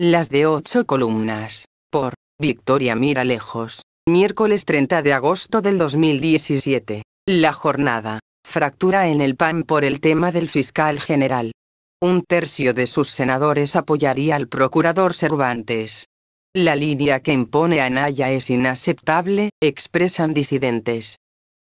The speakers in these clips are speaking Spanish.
Las de ocho columnas. Por Victoria Miralejos. Miércoles 30 de agosto del 2017. La jornada. Fractura en el PAN por el tema del fiscal general. Un tercio de sus senadores apoyaría al procurador Cervantes. La línea que impone Anaya es inaceptable, expresan disidentes.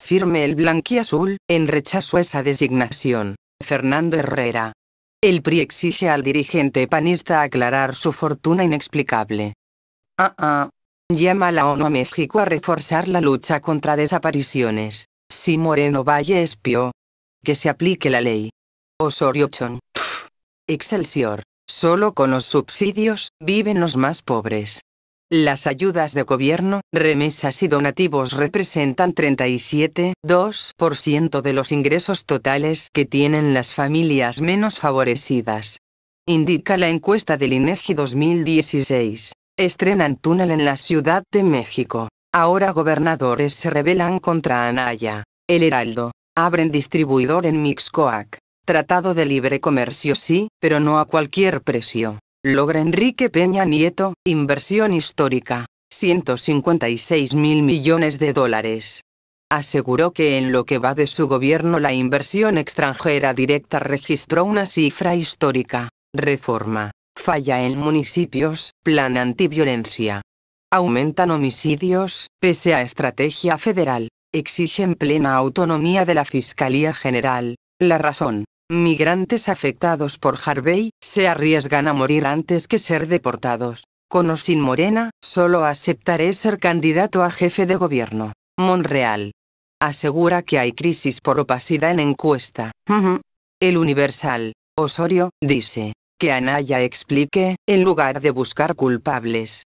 Firme el blanquiazul, en rechazo a esa designación. Fernando Herrera. El PRI exige al dirigente panista aclarar su fortuna inexplicable. Ah, ah. Llama a la ONU a México a reforzar la lucha contra desapariciones. Si Moreno Valle espió. Que se aplique la ley. Osorio Chon. Excelsior. Solo con los subsidios, viven los más pobres. Las ayudas de gobierno, remesas y donativos representan 37,2% de los ingresos totales que tienen las familias menos favorecidas. Indica la encuesta del INEGI 2016. Estrenan túnel en la Ciudad de México. Ahora gobernadores se rebelan contra Anaya. El Heraldo. Abren distribuidor en Mixcoac. Tratado de libre comercio sí, pero no a cualquier precio. Logra Enrique Peña Nieto, inversión histórica, 156 mil millones de dólares. Aseguró que en lo que va de su gobierno la inversión extranjera directa registró una cifra histórica. Reforma. Falla en municipios, plan antiviolencia. Aumentan homicidios, pese a estrategia federal. Exigen plena autonomía de la Fiscalía General. La razón. Migrantes afectados por Harvey, se arriesgan a morir antes que ser deportados. Con o sin Morena, solo aceptaré ser candidato a jefe de gobierno. Monreal. Asegura que hay crisis por opacidad en encuesta. El Universal. Osorio, dice. Que Anaya explique, en lugar de buscar culpables.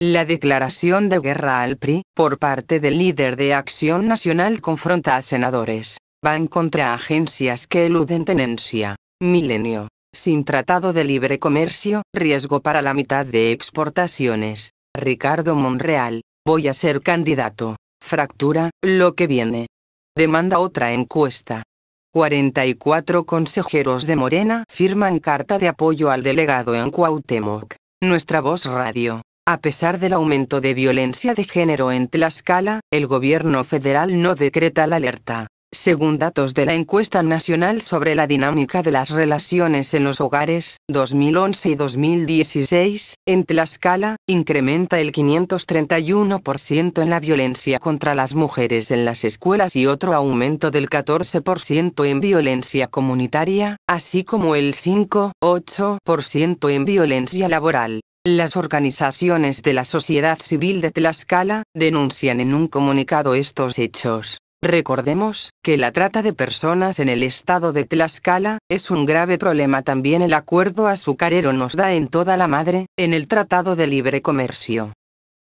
La declaración de guerra al PRI, por parte del líder de Acción Nacional confronta a senadores van contra agencias que eluden tenencia. Milenio. Sin tratado de libre comercio, riesgo para la mitad de exportaciones. Ricardo Monreal, voy a ser candidato. Fractura, lo que viene. Demanda otra encuesta. 44 consejeros de Morena firman carta de apoyo al delegado en Cuauhtémoc. Nuestra voz radio. A pesar del aumento de violencia de género en Tlaxcala, el gobierno federal no decreta la alerta. Según datos de la Encuesta Nacional sobre la Dinámica de las Relaciones en los Hogares, 2011 y 2016, en Tlaxcala, incrementa el 531% en la violencia contra las mujeres en las escuelas y otro aumento del 14% en violencia comunitaria, así como el 5,8% en violencia laboral. Las organizaciones de la sociedad civil de Tlaxcala denuncian en un comunicado estos hechos. Recordemos que la trata de personas en el estado de Tlaxcala es un grave problema también el acuerdo azucarero nos da en toda la madre, en el Tratado de Libre Comercio.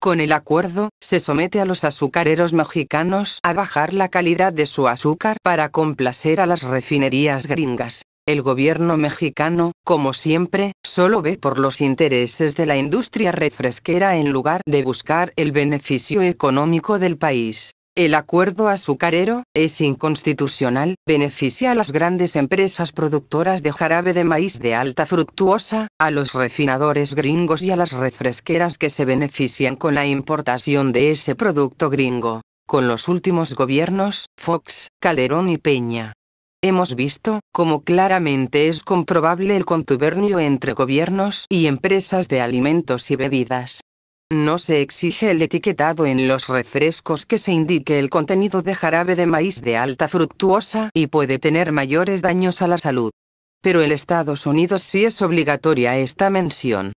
Con el acuerdo, se somete a los azucareros mexicanos a bajar la calidad de su azúcar para complacer a las refinerías gringas. El gobierno mexicano, como siempre, solo ve por los intereses de la industria refresquera en lugar de buscar el beneficio económico del país. El acuerdo azucarero es inconstitucional, beneficia a las grandes empresas productoras de jarabe de maíz de alta fructuosa, a los refinadores gringos y a las refresqueras que se benefician con la importación de ese producto gringo. Con los últimos gobiernos, Fox, Calderón y Peña. Hemos visto cómo claramente es comprobable el contubernio entre gobiernos y empresas de alimentos y bebidas. No se exige el etiquetado en los refrescos que se indique el contenido de jarabe de maíz de alta fructuosa y puede tener mayores daños a la salud. Pero en Estados Unidos sí es obligatoria esta mención.